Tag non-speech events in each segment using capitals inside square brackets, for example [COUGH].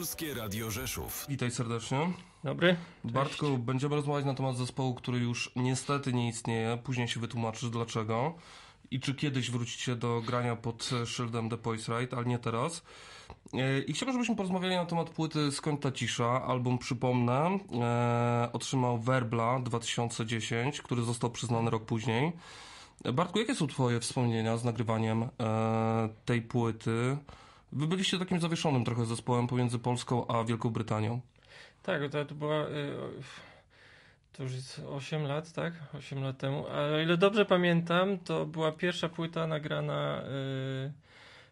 Polskie Radio Rzeszów. Witaj serdecznie. Dobry. Cześć. Bartku, będziemy rozmawiać na temat zespołu, który już niestety nie istnieje. Później się wytłumaczysz dlaczego. I czy kiedyś wrócicie do grania pod szyldem The Poise Ride, ale nie teraz. E, I chciałbym, żebyśmy porozmawiali na temat płyty Skąd ta cisza. Album, przypomnę, e, otrzymał Werbla 2010, który został przyznany rok później. E, Bartku, jakie są twoje wspomnienia z nagrywaniem tej płyty? Wy byliście takim zawieszonym trochę zespołem pomiędzy Polską a Wielką Brytanią. Tak, to, to była... Y, to już jest 8 lat, tak? 8 lat temu. A o ile dobrze pamiętam, to była pierwsza płyta nagrana y,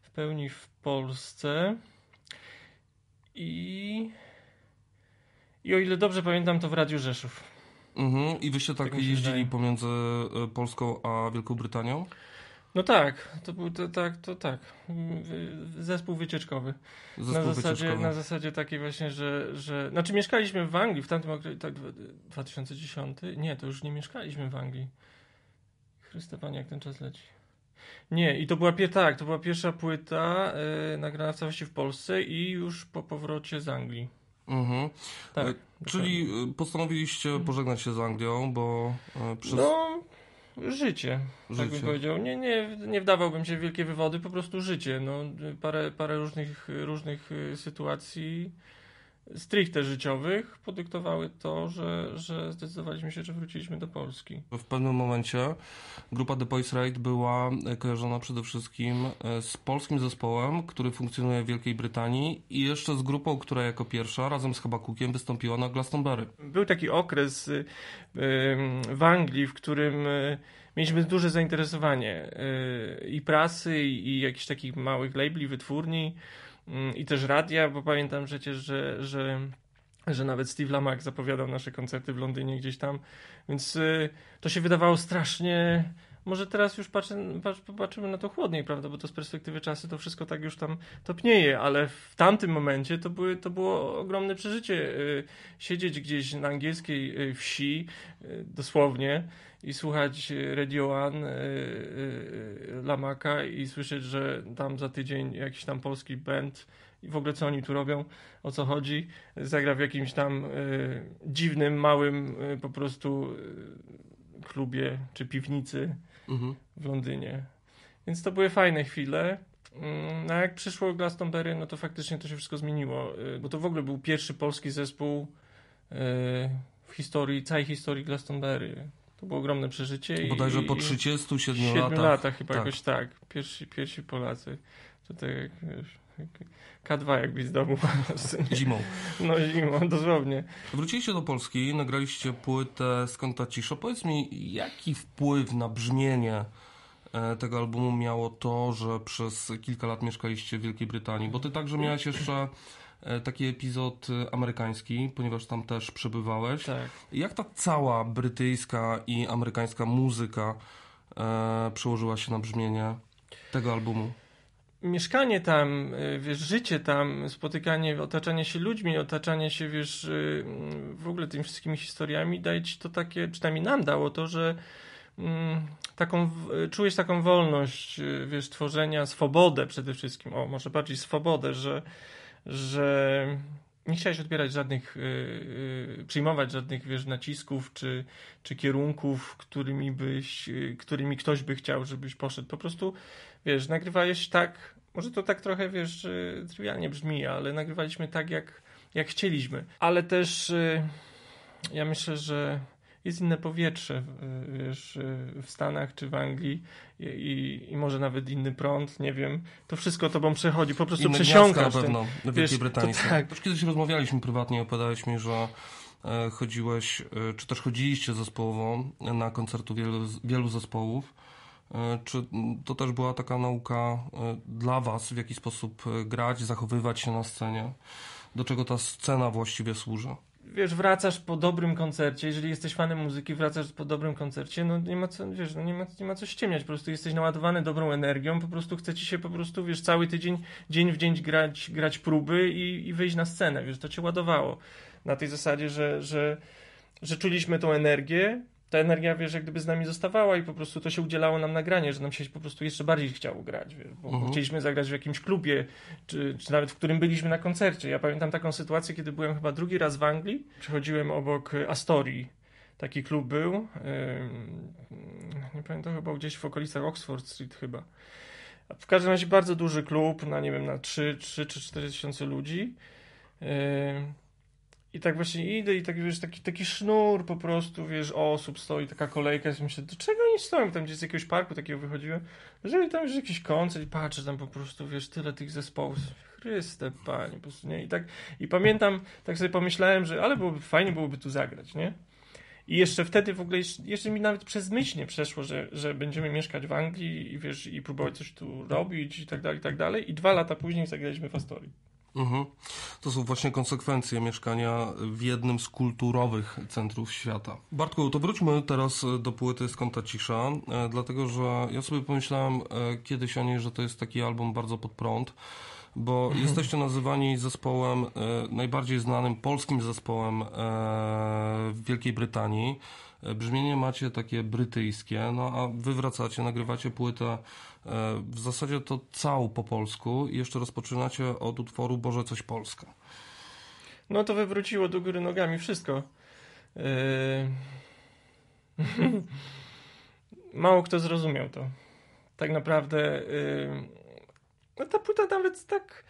w pełni w Polsce. I... I o ile dobrze pamiętam, to w Radiu Rzeszów. Mhm. I wyście tak, tak jeździli pomiędzy y, Polską a Wielką Brytanią? No tak, to był to, tak, to tak. Zespół wycieczkowy. Zespół na, zasadzie, wycieczkowy. na zasadzie takiej właśnie, że, że. Znaczy mieszkaliśmy w Anglii w tamtym okresie, tak, 2010? Nie, to już nie mieszkaliśmy w Anglii. Chryste Panie, jak ten czas leci. Nie, i to była tak, to była pierwsza płyta yy, nagrana w całości w Polsce i już po powrocie z Anglii. Mhm. Tak, e, Czyli y, postanowiliście pożegnać się z Anglią, bo e, przez... No, życie, życie. Tak bym powiedział. Nie, nie, nie wdawałbym się w wielkie wywody, po prostu życie. No, parę, parę różnych, różnych y, sytuacji stricte życiowych podyktowały to, że, że zdecydowaliśmy się, że wróciliśmy do Polski. W pewnym momencie grupa The Boys Ride była e, kojarzona przede wszystkim e, z polskim zespołem, który funkcjonuje w Wielkiej Brytanii i jeszcze z grupą, która jako pierwsza razem z Habakukiem wystąpiła na Glastonbury. Był taki okres y, w Anglii, w którym y, mieliśmy duże zainteresowanie y, i prasy, i jakichś takich małych labeli, wytwórni. Mm, i też radia, bo pamiętam przecież, że, że, że nawet Steve Lamak zapowiadał nasze koncerty w Londynie gdzieś tam, więc y, to się wydawało strasznie. Może teraz już patrzę, patrzymy na to chłodniej, prawda? Bo to z perspektywy czasu to wszystko tak już tam topnieje, ale w tamtym momencie to, były, to było ogromne przeżycie. Y, siedzieć gdzieś na angielskiej y, wsi, dosłownie, i słuchać Radio One, y, y, y, Lamaka i słyszeć, że tam za tydzień jakiś tam polski band i w ogóle co oni tu robią, o co chodzi, zagra w jakimś tam dziwnym, małym po prostu klubie czy piwnicy mhm. w Londynie. Więc to były fajne chwile. No jak przyszło Glastonbury, no to faktycznie to się wszystko zmieniło, bo to w ogóle był pierwszy polski zespół w historii, całej historii Glastonbury. To było ogromne przeżycie. Bodajże i, po 37 7 latach. latach chyba tak. jakoś tak. Pierwsi, pierwsi Polacy. Tutaj jak, K2 jakby z domu. Zimą. No zimą, dosłownie. Wróciliście do Polski, nagraliście płytę Skąd ta cisza. Powiedz mi, jaki wpływ na brzmienie e, tego albumu miało to, że przez kilka lat mieszkaliście w Wielkiej Brytanii? Bo ty także miałeś jeszcze E, taki epizod e, amerykański, ponieważ tam też przebywałeś. Tak. Jak ta cała brytyjska i amerykańska muzyka e, przełożyła się na brzmienie tego albumu? mieszkanie tam, e, wiesz, życie tam, spotykanie, otaczanie się ludźmi, otaczanie się, wiesz, w ogóle tymi wszystkimi historiami daje ci to takie, przynajmniej nam dało to, że mm, taką, czujesz taką wolność, wiesz, tworzenia, swobodę przede wszystkim, o, może bardziej swobodę, że że nie chciałeś odbierać żadnych, y, y, przyjmować żadnych wiesz, nacisków czy, czy kierunków, którymi, byś, y, którymi ktoś by chciał, żebyś poszedł. Po prostu, wiesz, nagrywałeś tak, może to tak trochę, wiesz, trywialnie brzmi, ale nagrywaliśmy tak, jak, jak chcieliśmy. Ale też ja myślę, że jest inne powietrze wiesz, w Stanach czy w Anglii i, i, może nawet inny prąd, nie wiem. To wszystko tobą przechodzi, po prostu inne przesiąkasz. na pewno, ten, w Wielkiej Brytanii. Tak. Już kiedyś rozmawialiśmy prywatnie, opowiadałeś mi, że e, chodziłeś, e, czy też chodziliście zespołowo na koncertu wielu, wielu zespołów. E, czy to też była taka nauka dla Was, w jaki sposób grać, zachowywać się na scenie? Do czego ta scena właściwie służy? wiesz, wracasz po dobrym koncercie, jeżeli jesteś fanem muzyki, wracasz po dobrym koncercie, no nie ma co, wiesz, no nie ma, nie ma co ściemniać, po prostu jesteś naładowany dobrą energią, po prostu chce ci się po prostu, wiesz, cały tydzień, dzień w dzień grać, grać próby i, i wyjść na scenę, wiesz, to cię ładowało. Na tej zasadzie, że, że, że czuliśmy tą energię, ta energia, wiesz, jak gdyby z nami zostawała i po prostu to się udzielało nam nagranie, że nam się po prostu jeszcze bardziej chciało grać, wiesz, bo mhm. chcieliśmy zagrać w jakimś klubie, czy, czy nawet w którym byliśmy na koncercie. Ja pamiętam taką sytuację, kiedy byłem chyba drugi raz w Anglii, przechodziłem obok Astorii, taki klub był, nie pamiętam, chyba gdzieś w okolicach Oxford Street chyba. W każdym razie bardzo duży klub, na nie wiem, na 3, czy 4 tysiące ludzi. I tak właśnie idę i tak, wiesz, taki, taki sznur po prostu, wiesz, osób stoi, taka kolejka, i myślę, do czego oni stoją? Tam gdzieś z jakiegoś parku takiego wychodziłem, Jeżeli tam już jakiś koncert i patrzę tam po prostu, wiesz, tyle tych zespołów. Chryste, panie, po prostu, nie? I tak, i pamiętam, tak sobie pomyślałem, że ale byłoby, fajnie byłoby tu zagrać, nie? I jeszcze wtedy w ogóle, jeszcze mi nawet przez myśl nie przeszło, że, że będziemy mieszkać w Anglii i wiesz, i próbować coś tu robić i tak dalej, i tak dalej. I dwa lata później zagraliśmy w Astorii. Mhm. To są właśnie konsekwencje mieszkania w jednym z kulturowych centrów świata. Bartku, to wróćmy teraz do płyty Skąd ta cisza, e, dlatego że ja sobie pomyślałem e, kiedyś o niej, że to jest taki album bardzo pod prąd bo mhm. jesteście nazywani zespołem, e, najbardziej znanym polskim zespołem e, w Wielkiej Brytanii. E, brzmienie macie takie brytyjskie, no a wy wracacie, nagrywacie płytę w zasadzie to całą po polsku i jeszcze rozpoczynacie od utworu Boże coś Polska. No to wywróciło do góry nogami wszystko. [LAUGHS] Mało kto zrozumiał to. Tak naprawdę no ta płyta nawet tak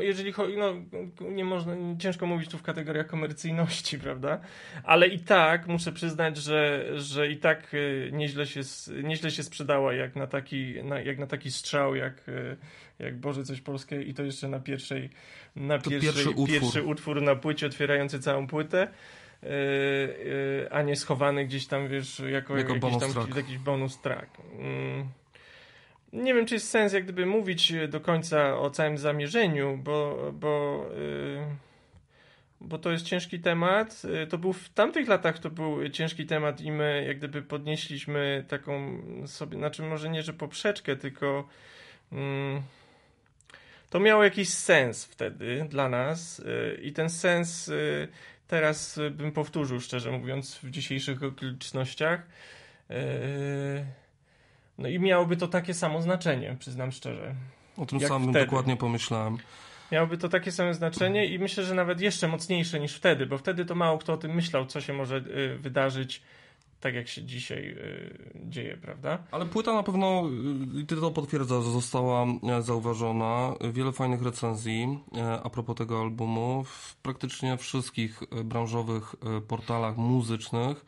jeżeli chodzi, no nie można, ciężko mówić tu w kategoriach komercyjności, [LAUGHS] prawda? Ale i tak muszę przyznać, że, że i tak e, nieźle się, nieźle się sprzedała jak na taki, na, jak na taki strzał, jak, e, jak Boże coś polskie i to jeszcze na pierwszej, na pierwszej, pierwszy, utwór. pierwszy utwór na płycie otwierający całą płytę. Yy, yy, a nie schowany gdzieś tam, wiesz, jako, jako jakiś, tam, track. jakiś bonus track. Yy nie wiem, czy jest sens jak gdyby mówić e, do końca o całym zamierzeniu, bo, bo, e, bo to jest ciężki temat. E, to był w tamtych latach to był ciężki temat i my jak gdyby podnieśliśmy taką sobie, znaczy może nie, że poprzeczkę, tylko mm, to miało jakiś sens wtedy dla nas i ten sens teraz bym powtórzył, szczerze mówiąc, w dzisiejszych okolicznościach. Yy, no i miałoby to takie samo znaczenie, przyznam szczerze. O tym samym wtedy. dokładnie pomyślałem. Miałoby to takie samo znaczenie i myślę, że nawet jeszcze mocniejsze niż wtedy, bo wtedy to mało kto o tym myślał, co się może y, wydarzyć tak jak się dzisiaj y, dzieje, prawda? Ale płyta na pewno, y, i ty to potwierdzasz, została e, zauważona. Wiele fajnych recenzji e, a propos tego albumu w praktycznie wszystkich e, branżowych portalach muzycznych.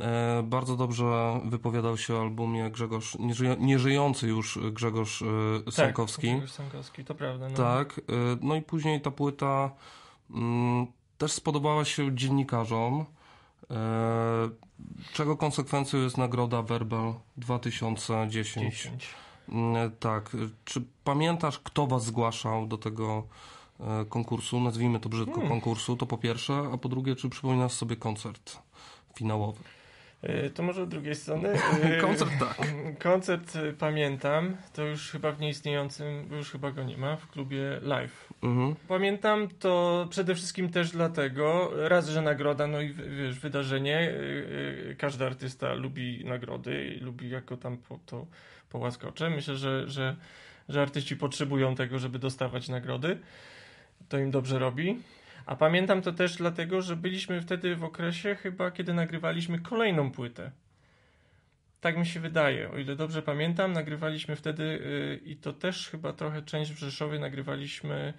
E, bardzo dobrze wypowiadał się o albumie Grzegorz, nieżyjący już Grzegorz Sankowski. E, tak, Grzegorz Sankowski to prawda. No. Tak, e, no i później ta płyta mm, też spodobała się dziennikarzom, czego konsekwencją jest nagroda Werbel 2010. 10. Mm, tak, czy pamiętasz, kto was zgłaszał do tego konkursu, nazwijmy to brzydko hmm. konkursu, to po pierwsze, a po drugie, czy przypominasz sobie koncert finałowy? E, to może od drugiej strony. [LAUGHS] E, koncert tak. Koncert e, pamiętam, to już chyba w nieistniejącym, już chyba go nie ma, w klubie live. Mhm. Pamiętam to przede wszystkim też dlatego, raz, że nagroda, no i wiesz, wydarzenie, każdy artysta lubi nagrody, lubi jako tam po, to połaskocze. Myślę, że, że, że artyści potrzebują tego, żeby dostawać nagrody. To im dobrze robi. A pamiętam to też dlatego, że byliśmy wtedy w okresie chyba, kiedy nagrywaliśmy kolejną płytę. Tak mi się wydaje, o ile dobrze pamiętam, nagrywaliśmy wtedy yy, i to też chyba trochę część w Rzeszowie nagrywaliśmy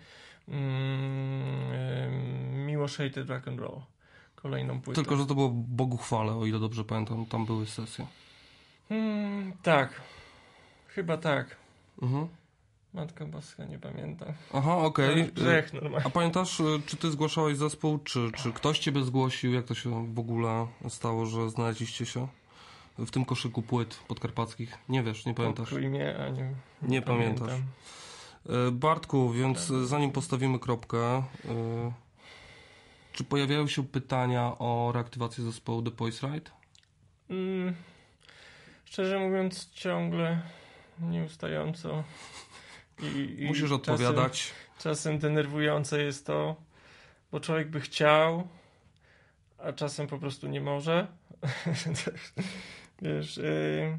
yy, mm, yy, Miłość Hated Rock and Roll, kolejną płytę. Tylko, że to było Bogu chwale, o ile dobrze pamiętam, tam były sesje. Hmm, tak, chyba tak. Mhm. Matka Boska, nie pamiętam. Aha, okej. Okay. Grzech normalnie. A pamiętasz, y, czy ty zgłaszałeś zespół, czy, czy ktoś ciebie zgłosił? Jak to się w ogóle stało, że znaleźliście się w tym koszyku płyt podkarpackich? Nie wiesz, nie pamiętasz. Imię, a nie, nie, nie pamiętasz. Pamiętam. Y, Bartku, więc tak. zanim postawimy kropkę, y, czy pojawiają się pytania o reaktywację zespołu The Poise Ride? Mm, szczerze mówiąc, ciągle nieustająco i, i Musisz odpowiadać. Czasem, czasem denerwujące jest to, bo człowiek by chciał, a czasem po prostu nie może. [LAUGHS] Wiesz, yy,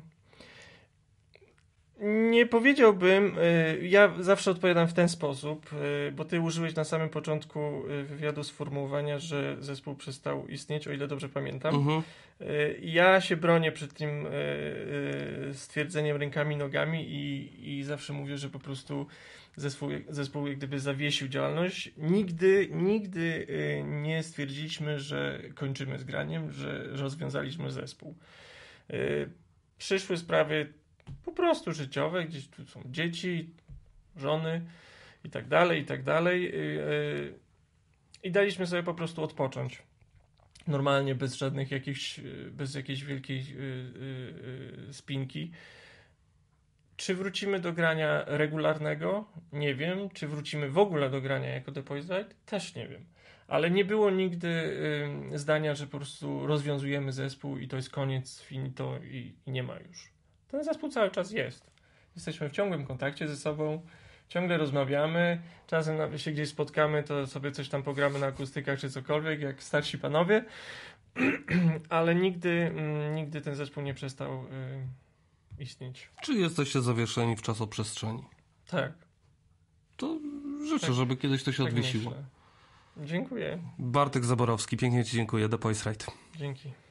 nie powiedziałbym, y, ja zawsze odpowiadam w ten sposób, y, bo ty użyłeś na samym początku y, wywiadu sformułowania, że zespół przestał istnieć, o ile dobrze pamiętam. Mhm. Ja się bronię przed tym stwierdzeniem rękami, nogami i, i zawsze mówię, że po prostu zespół, zespół jak gdyby zawiesił działalność. Nigdy, nigdy nie stwierdziliśmy, że kończymy z graniem, że rozwiązaliśmy zespół. Przyszły sprawy po prostu życiowe, gdzieś tu są dzieci, żony i tak dalej, i tak dalej. Y, y, I daliśmy sobie po prostu odpocząć. Normalnie, bez żadnych jakichś, y, bez jakiejś wielkiej spinki. Czy wrócimy do grania regularnego? Nie wiem. Czy wrócimy w ogóle do grania jako The Poison Też nie wiem. Ale nie było nigdy zdania, że po prostu rozwiązujemy zespół i to jest koniec, finito i, i nie ma już. Ten zespół cały czas jest. Jesteśmy w ciągłym kontakcie ze sobą, ciągle rozmawiamy. Czasem się gdzieś spotkamy, to sobie coś tam pogramy na akustykach czy cokolwiek, jak starsi panowie. [CLEARS THROAT] Ale nigdy, mm, nigdy ten zespół nie przestał y, istnieć. Czy jesteście zawieszeni w czasoprzestrzeni? Tak. To życzę, tak, żeby kiedyś to się tak, tak odwiesiło. Myślę. Dziękuję. Bartek Zaborowski, pięknie Ci dziękuję. do Poise Dzięki.